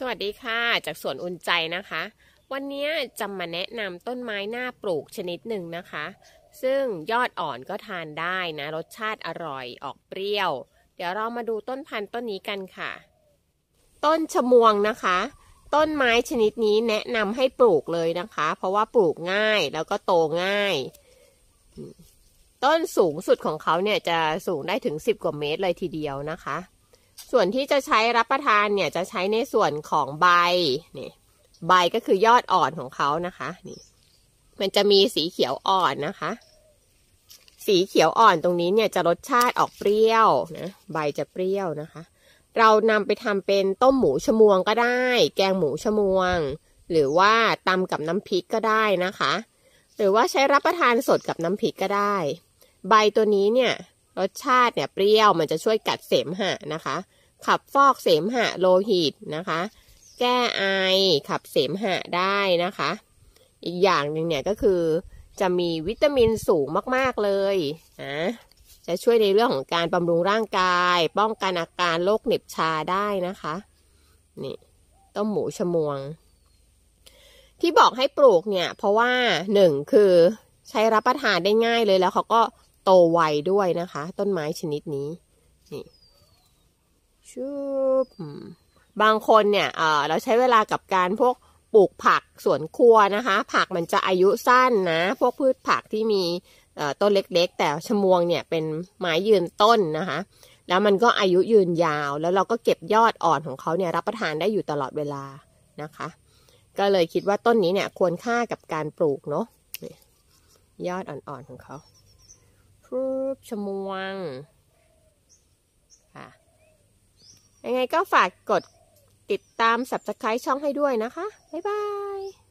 สวัสดีค่ะ จากสวนอุ่นใจนะคะ วันนี้จะมาแนะนำต้นไม้หน้าปลูกชนิดหนึ่งนะคะ ซึ่งยอดอ่อนก็ทานได้นะ รสชาติอร่อยออกเปรี้ยว เดี๋ยวเรามาดูต้นพันธุ์ต้นนี้กันค่ะ ต้นชมวงนะคะ ต้นไม้ชนิดนี้แนะนำให้ปลูกเลยนะคะ เพราะว่าปลูกง่ายแล้วก็โตง่าย ต้นสูงสุดของเขาเนี่ย จะสูงได้ถึง 10 กว่าเมตรเลยทีเดียวนะคะส่วนที่จะใช้รับประทานเนี่ยจะใช้ในส่วนของใบนี่ใบก็คือยอดอ่อนของเขานะคะนี่มันจะมีสีเขียวอ่อนนะคะ สีเขียวอ่อนตรงนี้เนี่ยจะรสชาติออกเปรี้ยวนะใบจะเปรี้ยวนะคะ เรานำไปทำเป็นต้มหมูชมวงก็ได้แกงหมูชมวง หรือว่าตำกับน้ำพริกก็ได้นะคะ หรือว่าใช้รับประทานสดกับน้ำพริกก็ได้ ใบตัวนี้เนี่ยรสชาติเนี่ยเปรี้ยวมันจะช่วยกัดเสมหะนะคะขับฟอกเสมหะโลหิตนะคะแก้ไอขับเสมหะได้นะคะ อีกอย่างหนึ่งเนี่ยก็คือจะมีวิตามินสูงมากๆเลยนะจะช่วยในเรื่องของการบำรุงร่างกายป้องกันอาการโรคเหน็บชาได้นะคะ นี่ต้มหมูชมวง ที่บอกให้ปลูกเนี่ยเพราะว่าหนึ่งคือใช้รับประทานได้ง่ายเลยแล้วเขาก็โตไวด้วยนะคะต้นไม้ชนิดนี้ นี่ชุบบางคนเนี่ยเเราใช้เวลากับการพวกปลูกผักสวนครัวนะคะ ผักมันจะอายุสั้นนะพวกพืชผักที่มีต้นเล็ก ๆ แต่ชมวงเนี่ย เป็นไม้ยืนต้นนะคะ แล้วมันก็อายุยืนยาว แล้วเราก็เก็บยอดอ่อนของเขาเนี่ยรับประทานได้อยู่ตลอดเวลานะคะ ก็เลยคิดว่าต้นนี้เนี่ยควรค่ากับการปลูกเนาะยอดอ่อนๆของเขาพรูปชมวงค่ะยังไงก็ฝากกดติดตาม Subscribe ช่องให้ด้วยนะคะ บ๊ายบาย